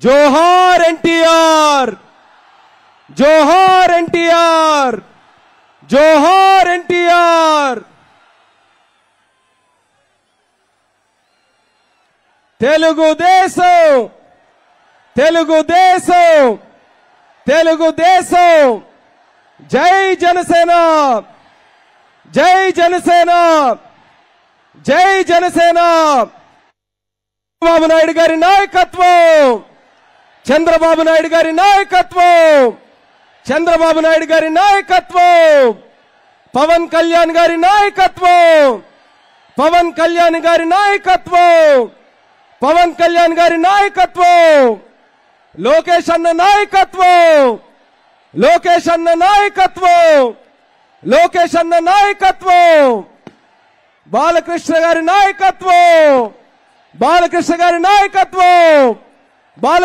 जोहार एनटीआर जोहार एनटीआर जोहार एनटीआर తెలుగుదేశం తెలుగుదేశం తెలుగుదేశం జై జనసేన జై జనసేన జై జనసేన చంద్రబాబు నాయుడు గారి నాయకత్వం చంద్రబాబు నాయుడు గారి నాయకత్వం చంద్రబాబు నాయుడు గారి నాయకత్వం పవన్ కళ్యాణ్ గారి నాయకత్వం పవన్ కళ్యాణ్ గారి నాయకత్వం పవన్ కళ్యాణ్ గారి నాయకత్వం లోకేష్ అన్న నాయకత్వం లోకేష్ అన్న నాయకత్వం లోకేష్ అన్న నాయకత్వం బాలకృష్ణ గారి నాయకత్వం బాలకృష్ణ గారి నాయకత్వం బాల